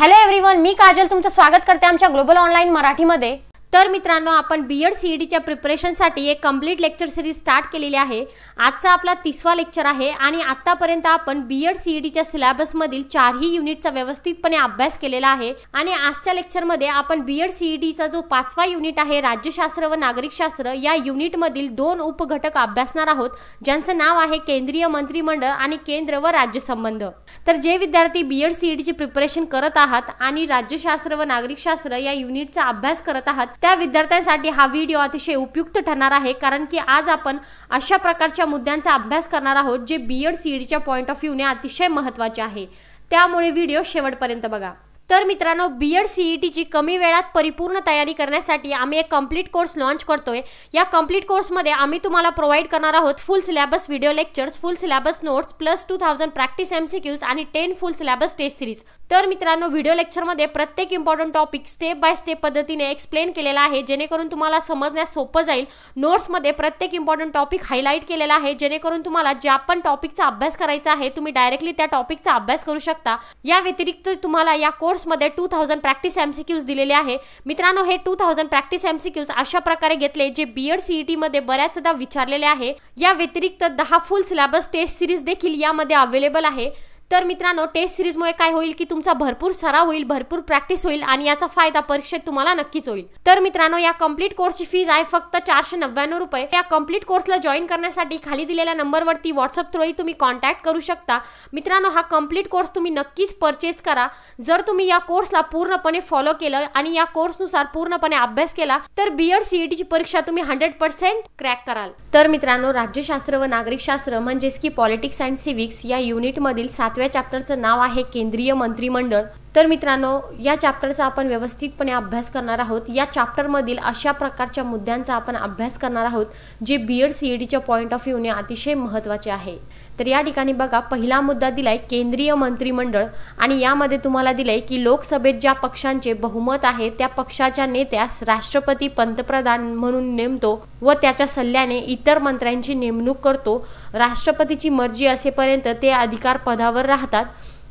hello everyone मी काजल तुमचं स्वागत करते आमच्या ग्लोबल ऑनलाईन मराठीमध्ये तर मित्रांनो आपण बी एड सी ई डीच्या प्रिपरेशनसाठी एक कम्प्लीट लेक्चर सिरीज स्टार्ट केलेली आहे आजचा आपला तिसवा लेक्चर आहे आणि आत्तापर्यंत आपण बी एड सी ई डीच्या सिलेबसमधील चारही युनिटचा व्यवस्थितपणे अभ्यास केलेला आहे आणि आजच्या लेक्चरमध्ये आपण बी एड सी ई डीचा जो पाचवा युनिट आहे राज्यशास्त्र व नागरिकशास्त्र या युनिटमधील दोन उपघटक अभ्यासणार आहोत ज्यांचं नाव आहे केंद्रीय मंत्रिमंडळ आणि केंद्र व राज्य संबंध तर जे विद्यार्थी बी एड सी ई डीची प्रिपरेशन करत आहात आणि राज्यशास्त्र व नागरिकशास्त्र या युनिटचा अभ्यास करत आहात त्या विद्यार्थ्यांसाठी हा व्हिडिओ अतिशय उपयुक्त ठरणार आहे कारण की आज आपण अशा प्रकारच्या मुद्द्यांचा अभ्यास करणार आहोत जे बी एड सी ईडीच्या पॉईंट ऑफ व्ह्यूने अतिशय महत्त्वाचे आहे त्यामुळे व्हिडिओ शेवटपर्यंत बघा तर मित्रांनो बी एड सी ई टीची कमी वेळात परिपूर्ण तयारी करण्यासाठी आम्ही एक कम्प्लीट कोर्स लॉन्च करतोय या कम्प्लीट कोर्समध्ये आम्ही तुम्हाला प्रोव्हाइड करणार आहोत full syllabus video lectures full syllabus notes plus two thousand practice M C आणि ten full syllabus test series तर मित्रांनो व्हिडिओ लेक्चरमध्ये प्रत्येक important topic step by step पद्धतीने एक्सप्लेन केलेला आहे जेणेकरून तुम्हाला समजण्यास सोपं जाईल नोट्समध्ये प्रत्येक इम्पॉर्टंट टॉपिक हायलाईट केलेला आहे जेणेकरून तुम्हाला ज्या पण टॉपिकचा अभ्यास करायचा आहे तुम्ही डायरेक्टली त्या टॉपिकचा अभ्यास करू शकता या व्यतिरिक्त तुम्हाला या कोर्स मध्ये टू थाउजंड प्रॅक्टिस एमसीक्यूज दिलेले आहे मित्रांनो हे टू थाउजंड प्रॅक्टिस एमसीक्यूज अशा प्रकारे घेतले जे बी एड सीईटी मध्ये बऱ्याचदा विचारलेले आहे या व्यतिरिक्त दहा फुल सिलेबस टेस्ट सिरीज देखील यामध्ये अवेलेबल आहे तर मित्रांनो टेस्ट सिरीजमुळे काय होईल की तुमचा भरपूर सराव होईल भरपूर प्रॅक्टिस होईल आणि याचा फायदा परीक्षेत तुम्हाला नक्कीच होईल तर मित्रांनो या कम्प्लीट कोर्सची फीज आहे फक्त चारशे नव्याण्णव रुपये या कम्प्लीट कोर्सला जॉईन करण्यासाठी खाली दिलेल्या नंबरवरती व्हॉट्सअप थ्रूही तुम्ही कॉन्टॅक्ट करू शकता मित्रांनो हा कम्प्लीट कोर्स तुम्ही नक्कीच परचेस करा जर तुम्ही या कोर्सला पूर्णपणे फॉलो केलं आणि या कोर्सनुसार पूर्णपणे अभ्यास केला तर एड सीईटीची e परीक्षा तुम्ही हंड्रेड पर्सेंट क्रॅक कराल तर मित्रांनो राज्यशास्त्र व नागरिकशास्त्र म्हणजेच की पॉलिटिक्स अँड सिव्हिक्स या युनिटमधील सात सातव्या चॅप्टरचं नाव आहे केंद्रीय मंत्रिमंडळ तर मित्रांनो या चॅप्टरचा आपण व्यवस्थितपणे अभ्यास करणार आहोत या चॅप्टरमधील अशा प्रकारच्या मुद्द्यांचा आपण अभ्यास करणार आहोत जे B Ed C E point of व्ह्यूने अतिशय महत्त्वाचे आहे तर या ठिकाणी बघा पहिला मुद्दा दिला आहे केंद्रीय मंत्रिमंडळ आणि यामध्ये तुम्हाला दिलं आहे की लोकसभेत ज्या पक्षांचे बहुमत आहे त्या पक्षाच्या नेत्यास राष्ट्रपती पंतप्रधान म्हणून नेमतो व त्याच्या सल्ल्याने इतर मंत्र्यांची नेमणूक करतो राष्ट्रपतीची मर्जी असेपर्यंत ते अधिकार पदावर राहतात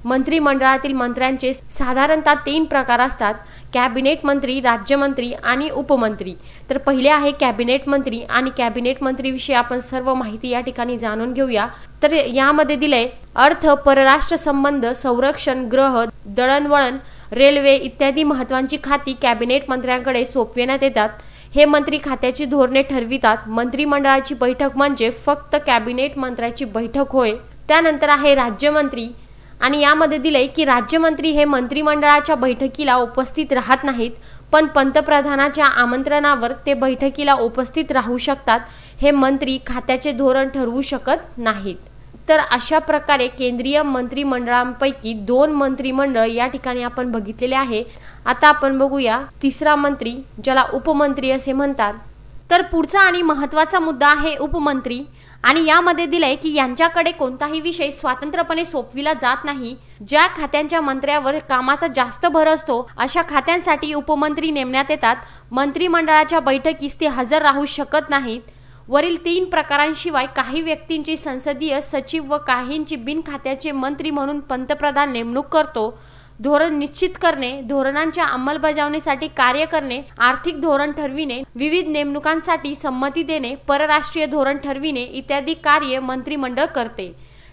मंत्रिमंडळातील मंत्र्यांचे साधारणतः तीन प्रकार असतात कॅबिनेट मंत्री राज्यमंत्री आणि उपमंत्री तर पहिले आहे कॅबिनेट मंत्री आणि कॅबिनेट मंत्रीविषयी आपण सर्व माहिती या ठिकाणी जाणून घेऊया तर यामध्ये दिले अर्थ परराष्ट्र संबंध संरक्षण ग्रह दळणवळण रेल्वे इत्यादी महत्वाची खाती कॅबिनेट मंत्र्यांकडे सोपविण्यात येतात हे मंत्री खात्याची धोरणे ठरवितात मंत्रिमंडळाची बैठक म्हणजे फक्त कॅबिनेट मंत्र्याची बैठक होय त्यानंतर आहे राज्यमंत्री आणि यामध्ये दिले की राज्यमंत्री हे मंत्रिमंडळाच्या बैठकीला उपस्थित राहत नाहीत पण पंतप्रधानाच्या आमंत्रणावर ते बैठकीला उपस्थित राहू शकतात हे मंत्री खात्याचे धोरण ठरवू शकत नाहीत तर अशा प्रकारे केंद्रीय मंत्रिमंडळांपैकी दोन मंत्रिमंडळ या ठिकाणी आपण बघितलेले आहे आता आपण बघूया तिसरा मंत्री ज्याला उपमंत्री असे म्हणतात तर पुढचा आणि महत्त्वाचा मुद्दा आहे उपमंत्री आणि यामध्ये दिलंय की यांच्याकडे कोणताही विषय स्वतंत्रपणे सोपविला जात नाही ज्या खात्यांच्या मंत्र्यावर कामाचा जास्त भर असतो अशा खात्यांसाठी उपमंत्री नेमण्यात येतात मंत्रिमंडळाच्या बैठकीस ते हजर राहू शकत नाहीत वरील तीन प्रकारांशिवाय काही व्यक्तींची संसदीय सचिव व काहींची बिनखात्याचे मंत्री म्हणून पंतप्रधान नेमणूक करतो धोरण निश्चित करणे धोरणांच्या अंमलबजावणीसाठी कार्य करणे आर्थिक धोरण ठरविणे विविध नेमणुकांसाठी संमती देणे परराष्ट्रीय धोरण ठरविणे इत्यादी कार्य मंत्रिमंडळ करते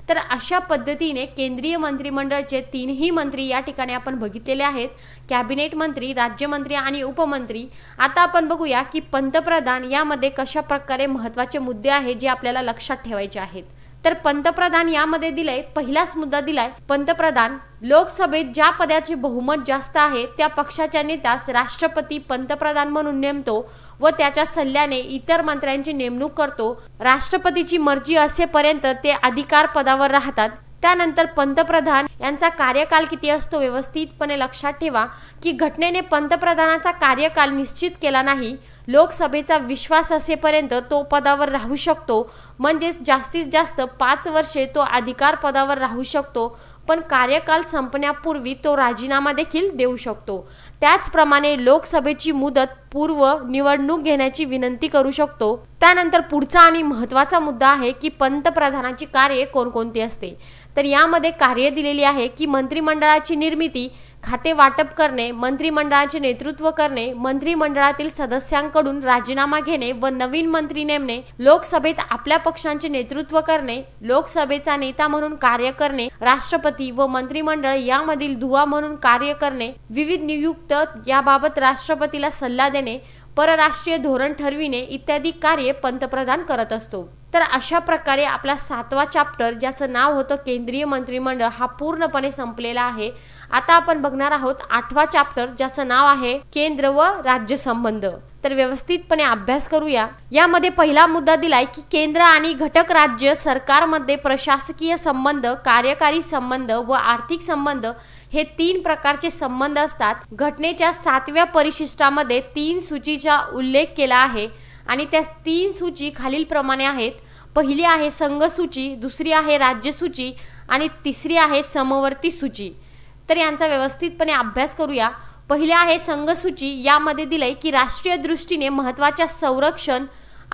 तर अशा पद्धतीने केंद्रीय मंत्रिमंडळचे तीनही मंत्री या ठिकाणी आपण बघितलेले आहेत कॅबिनेट मंत्री राज्यमंत्री आणि उपमंत्री आता आपण बघूया की पंतप्रधान यामध्ये कशा प्रकारे महत्त्वाचे मुद्दे आहेत जे आपल्याला लक्षात ठेवायचे आहेत तर पंतप्रधान यामध्ये दिलंय पहिलाच मुद्दा दिलाय पंतप्रधान लोकसभेत ज्या पदाचे बहुमत जास्त आहे त्या पक्षाच्या नेत्यास राष्ट्रपती पंतप्रधान म्हणून नेमतो व त्याच्या सल्ल्याने इतर मंत्र्यांची नेमणूक करतो राष्ट्रपतीची मर्जी असेपर्यंत ते अधिकार पदावर राहतात त्यानंतर पंतप्रधान यांचा कार्यकाल किती असतो व्यवस्थितपणे लक्षात ठेवा की घटनेने पंतप्रधानाचा कार्यकाल निश्चित केला नाही लोकसभेचा विश्वास असेपर्यंत तो पदावर राहू शकतो म्हणजेच जास्तीत जास्त पाच वर्षे तो अधिकार पदावर राहू शकतो पण कार्यकाल संपण्यापूर्वी तो राजीनामा देखील देऊ शकतो त्याचप्रमाणे लोकसभेची मुदत पूर्व निवडणूक घेण्याची विनंती करू शकतो त्यानंतर पुढचा आणि महत्त्वाचा मुद्दा आहे की पंतप्रधानाची कार्य कोणकोणती असते तर यामध्ये कार्य दिलेली आहे की मंत्रिमंडळाची निर्मिती खाते वाटप करणे मंत्रिमंडळाचे नेतृत्व करणे मंत्रिमंडळातील सदस्यांकडून राजीनामा घेणे व नवीन मंत्री नेमणे लोकसभेत आपल्या पक्षांचे नेतृत्व करणे लोकसभेचा नेता म्हणून कार्य करणे राष्ट्रपती व मंत्रिमंडळ यामधील दुवा म्हणून कार्य करणे विविध नियुक्त याबाबत राष्ट्रपतीला सल्ला देणे परराष्ट्रीय धोरण ठरविणे इत्यादी कार्य पंतप्रधान करत असतो तर अशा प्रकारे आपला सातवा चॅप्टर ज्याचं नाव होतं केंद्रीय मंत्रिमंडळ हा पूर्णपणे संपलेला आहे आता आपण बघणार आहोत आठवा चॅप्टर ज्याचं नाव आहे केंद्र व राज्य संबंध तर व्यवस्थितपणे अभ्यास करूया यामध्ये पहिला मुद्दा दिलाय की केंद्र आणि घटक राज्य सरकारमध्ये प्रशासकीय संबंध कार्यकारी संबंध व आर्थिक संबंध हे तीन प्रकारचे संबंध असतात घटनेच्या सातव्या परिशिष्टामध्ये तीन सूचीचा उल्लेख केला आहे आणि त्या तीन सूची खालीलप्रमाणे आहेत पहिली आहे संघ सूची दुसरी आहे राज्य सूची आणि तिसरी आहे समवर्ती सूची तर यांचा व्यवस्थितपणे अभ्यास करूया पहिले आहे संघसूची यामध्ये दिलंय की राष्ट्रीय दृष्टीने महत्त्वाच्या संरक्षण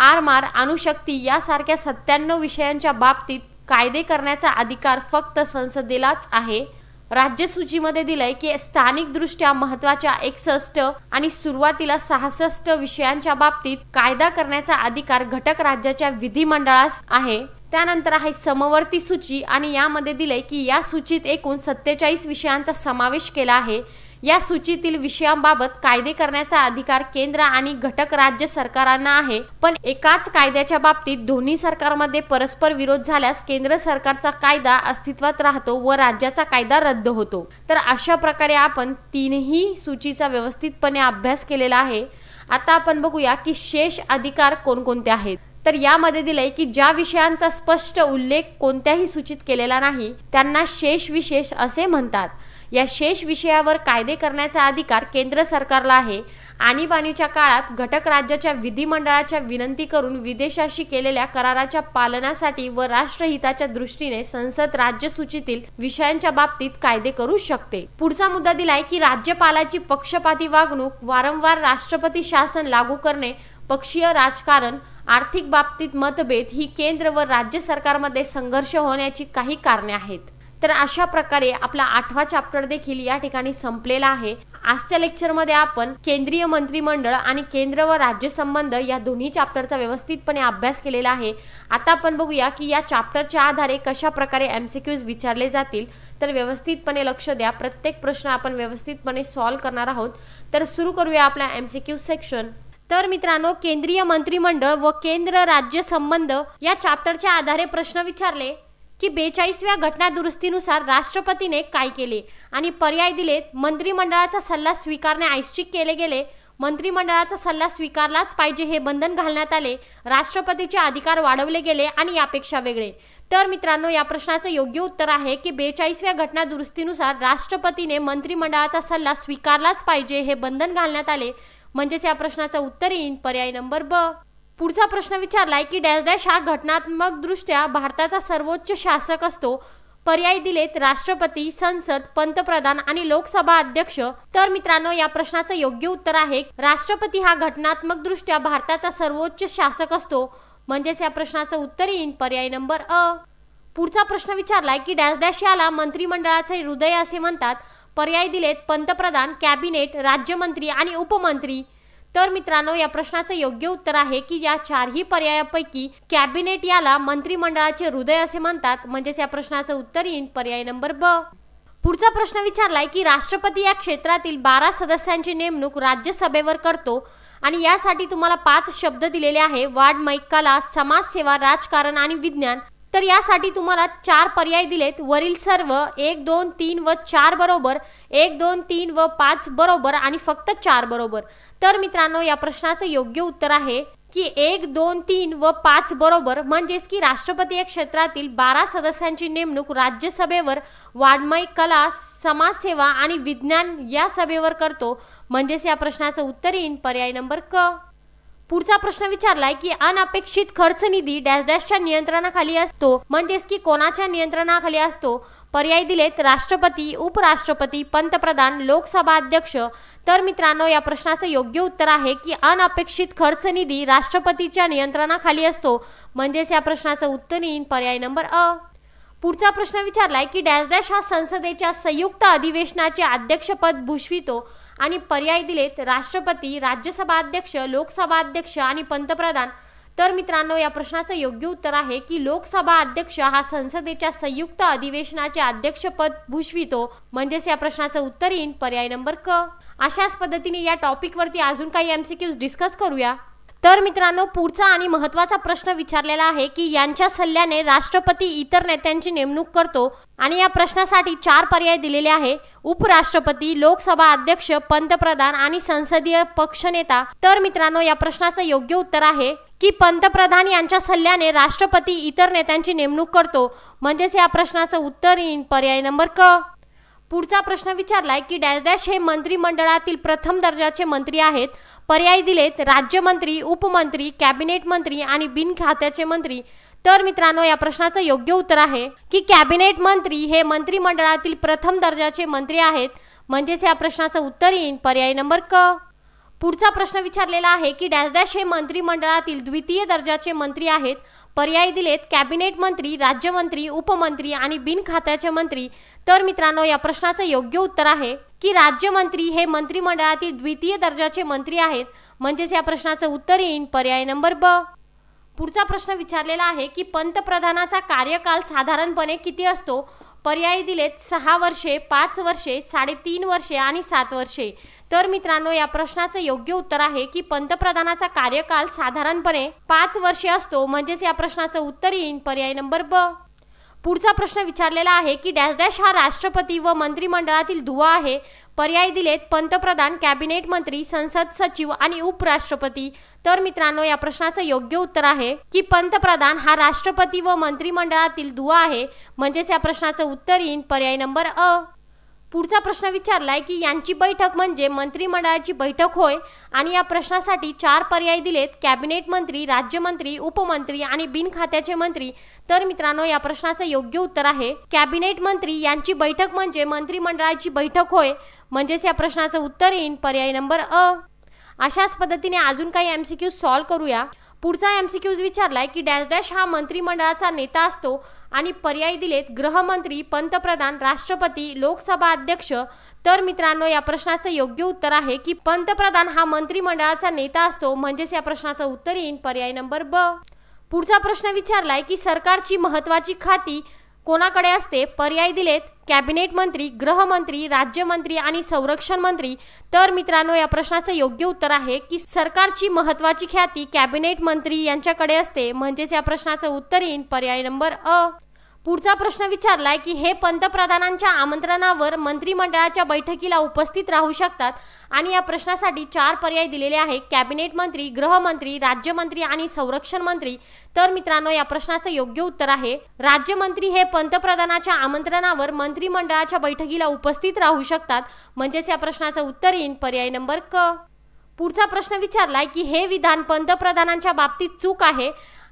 आरमार अणुशक्ती यासारख्या सत्त्याण्णव विषयांच्या बाबतीत कायदे करण्याचा अधिकार फक्त संसदेलाच आहे राज्यसूचीमध्ये दिलंय की स्थानिक दृष्ट्या महत्वाच्या एकसष्ट आणि सुरुवातीला सहासष्ट विषयांच्या बाबतीत कायदा करण्याचा अधिकार घटक राज्याच्या विधिमंडळास आहे त्यानंतर आहे समवर्ती सूची आणि यामध्ये दिले की या सूचीत एकूण सत्तेचाळीस विषयांचा समावेश केला आहे या सूचीतील विषयांबाबत कायदे करण्याचा अधिकार केंद्र आणि घटक राज्य सरकारांना आहे पण एकाच कायद्याच्या बाबतीत दोन्ही सरकारमध्ये परस्पर विरोध झाल्यास केंद्र सरकारचा कायदा अस्तित्वात राहतो व राज्याचा कायदा रद्द होतो तर अशा प्रकारे आपण तीनही सूचीचा व्यवस्थितपणे अभ्यास केलेला आहे आता आपण बघूया की शेष अधिकार कोणकोणते आहेत तर यामध्ये दिले की ज्या विषयांचा स्पष्ट उल्लेख कोणत्याही सूचित केलेला नाही त्यांना शेष विशेष असे म्हणतात या शेष विषयावर कायदे करण्याचा अधिकार केंद्र सरकारला आहे आणीबाणीच्या काळात घटक राज्याच्या विधिमंडळाच्या विनंती करून विदेशाशी केलेल्या कराराच्या पालनासाठी व राष्ट्रहिताच्या दृष्टीने संसद राज्य सूचीतील विषयांच्या बाबतीत कायदे करू शकते पुढचा मुद्दा दिलाय की राज्यपालाची पक्षपाती वागणूक वारंवार राष्ट्रपती शासन लागू करणे पक्षीय राजकारण आर्थिक बाबतीत मतभेद ही केंद्र व राज्य सरकारमध्ये संघर्ष होण्याची काही कारणे आहेत तर अशा प्रकारे आपला आठवा चॅप्टर देखील या ठिकाणी संपलेला आहे आजच्या लेक्चरमध्ये आपण केंद्रीय मंत्रिमंडळ आणि केंद्र व राज्य संबंध या दोन्ही चॅप्टरचा व्यवस्थितपणे अभ्यास केलेला आहे आता आपण बघूया की या चॅप्टरच्या आधारे कशा प्रकारे एम विचारले जातील तर व्यवस्थितपणे लक्ष द्या प्रत्येक प्रश्न आपण व्यवस्थितपणे सॉल्व्ह करणार आहोत तर सुरू करूया आपला एम सी सेक्शन तर मित्रांनो केंद्रीय मंत्रिमंडळ व केंद्र राज्य संबंध या चॅप्टरच्या आधारे प्रश्न विचारले की बेचाळीसव्या घटनादुरुस्तीनुसार राष्ट्रपतीने काय केले आणि पर्याय दिलेत मंत्रिमंडळाचा सल्ला स्वीकारणे ऐच्छिक केले गेले मंत्रिमंडळाचा सल्ला स्वीकारलाच पाहिजे हे बंधन घालण्यात आले राष्ट्रपतीचे अधिकार वाढवले गेले आणि यापेक्षा वेगळे तर मित्रांनो या प्रश्नाचं योग्य उत्तर आहे की बेचाळीसव्या घटना दुरुस्तीनुसार राष्ट्रपतीने मंत्रिमंडळाचा सल्ला स्वीकारलाच पाहिजे हे बंधन घालण्यात आले म्हणजेच या प्रश्नाचं उत्तर येईल पर्याय नंबर ब पुढचा प्रश्न विचारलाय की डॅश डॅश हा दृष्ट्या भारताचा सर्वोच्च शासक असतो पर्याय दिलेत राष्ट्रपती संसद पंतप्रधान आणि लोकसभा अध्यक्ष तर मित्रांनो या प्रश्नाचं योग्य उत्तर आहे राष्ट्रपती हा घटनात्मक दृष्ट्या भारताचा सर्वोच्च शासक असतो म्हणजेच या प्रश्नाचं उत्तर येईल पर्याय नंबर अ पुढचा प्रश्न विचारलाय की डॅश डॅश याला मंत्रिमंडळाचे हृदय असे म्हणतात पर्याय दिलेत पंतप्रधान कॅबिनेट राज्यमंत्री आणि उपमंत्री तर मित्रांनो या प्रश्नाचं योग्य उत्तर आहे की या चारही पर्यायापैकी कॅबिनेट याला मंत्रिमंडळाचे हृदय असे म्हणतात म्हणजेच या प्रश्नाचं उत्तर येईल पर्याय नंबर ब पुढचा प्रश्न विचारलाय की राष्ट्रपती या क्षेत्रातील बारा सदस्यांची नेमणूक राज्यसभेवर करतो आणि यासाठी तुम्हाला पाच शब्द दिलेले आहे वाड कला समाजसेवा राजकारण आणि विज्ञान तर यासाठी तुम्हाला चार पर्याय दिलेत वरील सर्व एक दोन तीन व चार बरोबर एक दोन तीन व पाच बरोबर आणि फक्त चार बरोबर तर मित्रांनो या प्रश्नाचं योग्य उत्तर आहे की एक दोन तीन व पाच बरोबर म्हणजेच की राष्ट्रपती या क्षेत्रातील बारा सदस्यांची नेमणूक राज्यसभेवर वाङ्मय कला समाजसेवा आणि विज्ञान या सभेवर करतो म्हणजेच या प्रश्नाचं उत्तर येईन पर्याय नंबर क पुढचा प्रश्न विचारलाय की अनपेक्षित खर्च निधी डॅश डॅशच्या नियंत्रणाखाली असतो म्हणजेच की कोणाच्या नियंत्रणाखाली असतो पर्याय दिलेत राष्ट्रपती उपराष्ट्रपती पंतप्रधान लोकसभा अध्यक्ष तर मित्रांनो या प्रश्नाचं योग्य उत्तर आहे की अनपेक्षित खर्च निधी राष्ट्रपतीच्या नियंत्रणाखाली असतो म्हणजेच या प्रश्नाचं उत्तर येईल पर्याय नंबर अ पुढचा प्रश्न विचारलाय की डॅश डॅश हा संसदेच्या संयुक्त अधिवेशनाचे अध्यक्षपद भूषवितो आणि पर्याय दिलेत राष्ट्रपती राज्यसभा अध्यक्ष लोकसभा अध्यक्ष आणि पंतप्रधान तर मित्रांनो या प्रश्नाचं योग्य उत्तर आहे की लोकसभा अध्यक्ष हा संसदेच्या संयुक्त अधिवेशनाचे अध्यक्षपद भूषवितो म्हणजेच या प्रश्नाचं उत्तर येईल पर्याय नंबर क अशाच पद्धतीने या टॉपिकवरती अजून काही एमसीक्यूज डिस्कस करूया तर मित्रांनो पुढचा आणि महत्त्वाचा प्रश्न विचारलेला आहे की यांच्या सल्ल्याने राष्ट्रपती इतर नेत्यांची नेमणूक करतो आणि या प्रश्नासाठी चार पर्याय दिलेले आहे उपराष्ट्रपती लोकसभा अध्यक्ष पंतप्रधान आणि संसदीय पक्षनेता तर मित्रांनो या प्रश्नाचं योग्य उत्तर आहे की पंतप्रधान यांच्या सल्ल्याने राष्ट्रपती इतर नेत्यांची नेमणूक करतो म्हणजेच या प्रश्नाचं उत्तर येईल पर्याय नंबर क पुढचा प्रश्न विचारलाय की डॅश डॅश हे मंत्रिमंडळातील प्रथम दर्जाचे मंत्री आहेत पर्याय दिलेत राज्यमंत्री उपमंत्री कॅबिनेट मंत्री आणि बिन खात्याचे मंत्री तर मित्रांनो या प्रश्नाचं योग्य उत्तर आहे की कॅबिनेट मंत्री हे मंत्रिमंडळातील प्रथम दर्जाचे मंत्री आहेत म्हणजेच या प्रश्नाचं उत्तर येईल पर्याय नंबर क पुढचा प्रश्न विचारलेला आहे की डॅश डॅश हे मंत्रिमंडळातील द्वितीय दर्जाचे मंत्री आहेत पर्याय दिलेत कॅबिनेट मंत्री राज्यमंत्री उपमंत्री आणि बिनखात्याचे मंत्री तर मित्रांनो या प्रश्नाचं योग्य उत्तर आहे की राज्यमंत्री हे मंत्रिमंडळातील द्वितीय दर्जाचे मंत्री आहेत म्हणजेच या प्रश्नाचं उत्तर येईन पर्याय नंबर ब पुढचा प्रश्न विचारलेला आहे की पंतप्रधानाचा कार्यकाल साधारणपणे किती असतो पर्याय दिलेत सहा वर्षे पाच वर्षे साडेतीन वर्षे आणि सात वर्षे तर मित्रांनो या प्रश्नाचं योग्य उत्तर आहे की पंतप्रधानाचा कार्यकाल साधारणपणे पाच वर्षे असतो म्हणजेच या प्रश्नाचं उत्तर येईल पर्याय नंबर ब पुढचा प्रश्न विचारलेला आहे की डॅश डॅश हा राष्ट्रपती व मंत्रिमंडळातील दुवा आहे पर्याय दिलेत पंतप्रधान कॅबिनेट मंत्री संसद सचिव आणि उपराष्ट्रपती तर मित्रांनो या प्रश्नाचं योग्य उत्तर आहे की पंतप्रधान हा राष्ट्रपती व मंत्रिमंडळातील दुवा आहे म्हणजेच या प्रश्नाचं उत्तर येईल पर्याय नंबर अ पुढचा प्रश्न विचारलाय की यांची बैठक म्हणजे मंत्रिमंडळाची बैठक होय आणि या प्रश्नासाठी चार पर्याय दिलेत कॅबिनेट मंत्री राज्यमंत्री उपमंत्री आणि बिन खात्याचे मंत्री तर मित्रांनो या प्रश्नाचं योग्य उत्तर आहे कॅबिनेट मंत्री यांची बैठक म्हणजे मंत्रिमंडळाची बैठक होय म्हणजेच या प्रश्नाचं उत्तर येईल पर्याय नंबर अ अशाच पद्धतीने अजून काही एमसीक्यू सॉल्व्ह करूया पुढचा एम सी क्यूज विचारलाय की डॅश डॅश हा मंत्रिमंडळाचा नेता असतो आणि पर्याय दिलेत गृहमंत्री पंतप्रधान राष्ट्रपती लोकसभा अध्यक्ष तर मित्रांनो या प्रश्नाचं योग्य उत्तर आहे की पंतप्रधान हा मंत्रिमंडळाचा नेता असतो म्हणजेच या प्रश्नाचं उत्तर येईल पर्याय नंबर ब पुढचा प्रश्न विचारलाय की सरकारची महत्वाची खाती कोणाकडे असते पर्याय दिलेत कॅबिनेट मंत्री गृहमंत्री राज्यमंत्री आणि संरक्षण मंत्री तर मित्रांनो या प्रश्नाचं योग्य उत्तर आहे की सरकारची महत्वाची ख्याती कॅबिनेट मंत्री यांच्याकडे असते म्हणजेच या प्रश्नाचं उत्तर येईल पर्याय नंबर अ पुढचा प्रश्न विचारलाय की हे पंतप्रधानांच्या आमंत्रणावर मंत्रिमंडळाच्या बैठकीला उपस्थित राहू शकतात आणि या प्रश्नासाठी चार पर्याय दिलेले आहे कॅबिनेट मंत्री गृहमंत्री राज्यमंत्री आणि संरक्षण मंत्री तर मित्रांनो या प्रश्नाचं योग्य उत्तर आहे राज्यमंत्री हे पंतप्रधानाच्या आमंत्रणावर मंत्रिमंडळाच्या बैठकीला उपस्थित राहू शकतात म्हणजेच या प्रश्नाचं उत्तर येईल पर्याय नंबर क पुढचा प्रश्न विचारलाय की हे विधान पंतप्रधानांच्या बाबतीत चूक आहे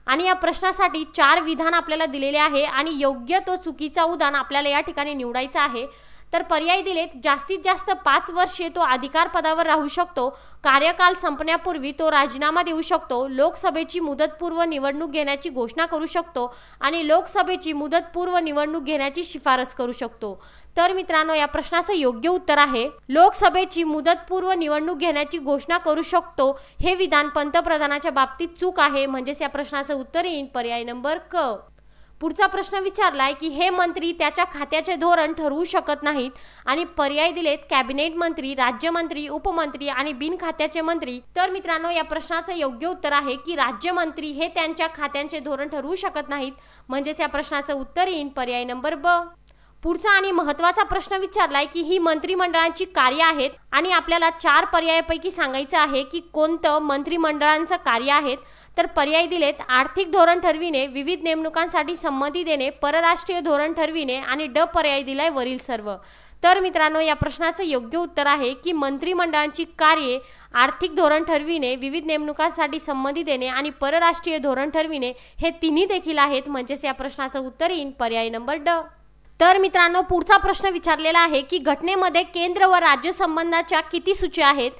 आणि या प्रश्नासाठी चार विधान आपल्याला दिलेले आहे आणि योग्य तो चुकीचा उदान आपल्याला या ठिकाणी निवडायचा आहे तर पर्याय दिलेत जास्तीत जास्त पाच वर्षे तो अधिकार पदावर राहू शकतो कार्यकाल संपण्यापूर्वी तो राजीनामा देऊ शकतो लोकसभेची मुदतपूर्व निवडणूक घेण्याची घोषणा करू शकतो आणि लोकसभेची मुदतपूर्व निवडणूक घेण्याची शिफारस करू शकतो तर मित्रांनो या प्रश्नाचं योग्य उत्तर आहे लोकसभेची मुदतपूर्व निवडणूक घेण्याची घोषणा करू शकतो हे विधान पंतप्रधानाच्या बाबतीत चूक आहे म्हणजेच या प्रश्नाचं उत्तर येईल पर्याय नंबर क पुढचा प्रश्न विचारलाय की हे मंत्री त्याच्या खात्याचे धोरण ठरवू शकत नाहीत आणि पर्याय दिलेत कॅबिनेट मंत्री राज्यमंत्री उपमंत्री आणि बिन खात्याचे मंत्री तर मित्रांनो या प्रश्नाचं योग्य उत्तर आहे की राज्यमंत्री हे त्यांच्या खात्यांचे धोरण ठरवू शकत नाहीत म्हणजेच या प्रश्नाचं उत्तर येईल पर्याय नंबर ब पुढचा आणि महत्वाचा प्रश्न विचारलाय की ही मंत्रिमंडळांची कार्य आहेत आणि आपल्याला चार पर्यायापैकी सांगायचं आहे की कोणतं मंत्रिमंडळांचं कार्य आहेत तर पर्याय दिलेत आर्थिक धोरण ठरविणे विविध नेमणुकांसाठी संमती देणे परराष्ट्रीय धोरण ठरविणे आणि ड पर्याय दिलाय वरील सर्व तर मित्रांनो या प्रश्नाचं योग्य उत्तर आहे की मंत्रिमंडळांची कार्ये आर्थिक धोरण ठरविणे विविध नेमणुकांसाठी संमती देणे आणि परराष्ट्रीय धोरण ठरविणे हे तिन्ही देखील आहेत म्हणजेच या प्रश्नाचं उत्तर येईल पर्याय नंबर ड तर मित्रांनो पुढचा प्रश्न विचारलेला आहे की घटनेमध्ये केंद्र व राज्य संबंधाच्या किती सूची आहेत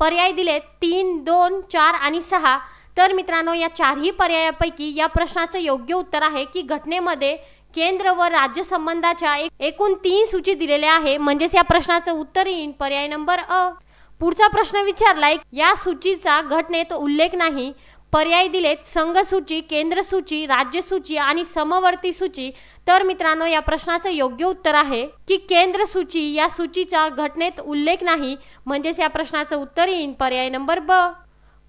पर्याय दिलेत तीन दोन चार आणि सहा तर मित्रांनो या चारही पर्यायापैकी या प्रश्नाचं योग्य उत्तर आहे की घटनेमध्ये केंद्र व राज्य संबंधाच्या एक एकूण तीन सूची दिलेल्या आहे म्हणजेच या प्रश्नाचं उत्तर येईल पर्याय नंबर अ पुढचा प्रश्न विचारलाय या सूचीचा घटनेत उल्लेख नाही पर्याय दिलेत संघ सूची केंद्र सूची राज्य सूची आणि समवर्ती सूची तर मित्रांनो या प्रश्नाचं योग्य उत्तर आहे की केंद्र सूची या सूचीचा घटनेत उल्लेख नाही म्हणजेच या प्रश्नाचं उत्तर येईल पर्याय नंबर ब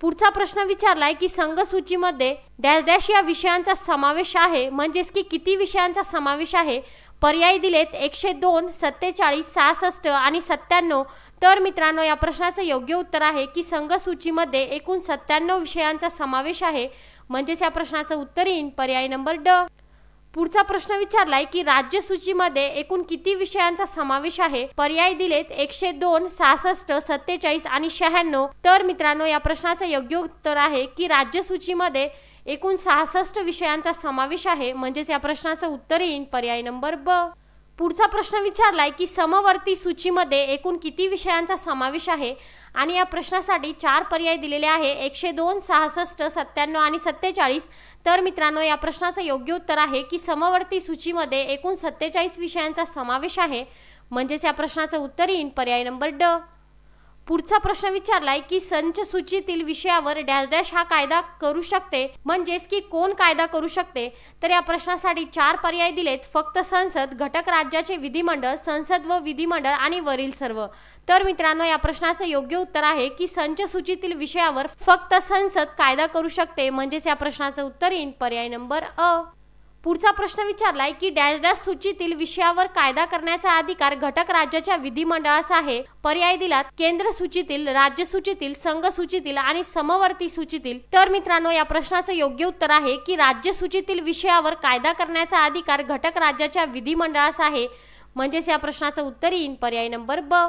पुढचा प्रश्न विचारलाय की संघसूचीमध्ये डॅश डॅश या विषयांचा समावेश आहे म्हणजेच की किती विषयांचा समावेश आहे पर्याय दिलेत एकशे दोन सत्तेचाळीस सहासष्ट आणि सत्त्याण्णव तर मित्रांनो या प्रश्नाचं योग्य उत्तर आहे की संघसूचीमध्ये एकूण सत्त्याण्णव विषयांचा समावेश आहे म्हणजेच या प्रश्नाचं उत्तर येईल पर्याय नंबर ड पुढचा प्रश्न विचारलाय की राज्यसूचीमध्ये एकूण किती विषयांचा समावेश आहे पर्याय दिलेत एकशे दोन सहासष्ट सत्तेचाळीस आणि शहाण्णव तर मित्रांनो या प्रश्नाचं योग्य उत्तर आहे की राज्यसूचीमध्ये एकूण सहासष्ट विषयांचा समावेश आहे म्हणजेच या प्रश्नाचं उत्तर येईल पर्याय नंबर ब पुढचा प्रश्न विचारलाय की समवर्ती सूचीमध्ये एकूण किती विषयांचा समावेश आहे आणि या प्रश्नासाठी चार पर्याय दिलेले आहे एकशे दोन सहासष्ट सत्त्याण्णव आणि सत्तेचाळीस तर मित्रांनो या प्रश्नाचं योग्य उत्तर आहे की समवर्ती सूचीमध्ये एकूण सत्तेचाळीस विषयांचा समावेश आहे म्हणजेच या प्रश्नाचं उत्तर येईल पर्याय नंबर ड पुढचा प्रश्न विचारलाय की संच सूचीतील विषयावर डॅश डॅश हा कायदा करू शकते म्हणजेच की कोण कायदा करू शकते तर या प्रश्नासाठी चार पर्याय दिलेत फक्त संसद घटक राज्याचे विधिमंडळ संसद व विधिमंडळ आणि वरील सर्व तर मित्रांनो या प्रश्नाचं योग्य उत्तर आहे की संच सूचीतील विषयावर फक्त संसद कायदा करू शकते म्हणजेच या प्रश्नाचं उत्तर येईल पर्याय नंबर अ पुढचा प्रश्न विचारलाय की डॅश डॅश सूचीतील विषयावर कायदा करण्याचा अधिकार घटक राज्याच्या विधीमंडळाचा आहे पर्याय दिलात केंद्र सूचीतील राज्य सूचीतील संघ सूचीतील आणि समवर्ती सूचीतील तर मित्रांनो या प्रश्नाचं योग्य उत्तर आहे की राज्य सूचीतील विषयावर कायदा करण्याचा अधिकार घटक राज्याच्या विधीमंडळाचा आहे म्हणजेच या प्रश्नाचं उत्तर येईन पर्याय नंबर ब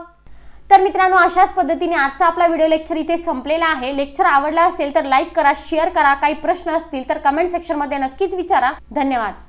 तर मित्रांनो अशाच पद्धतीने आजचा आपला व्हिडिओ लेक्चर इथे संपलेला आहे लेक्चर आवडला असेल तर लाईक करा शेअर करा काही प्रश्न असतील तर कमेंट सेक्शनमध्ये नक्कीच विचारा धन्यवाद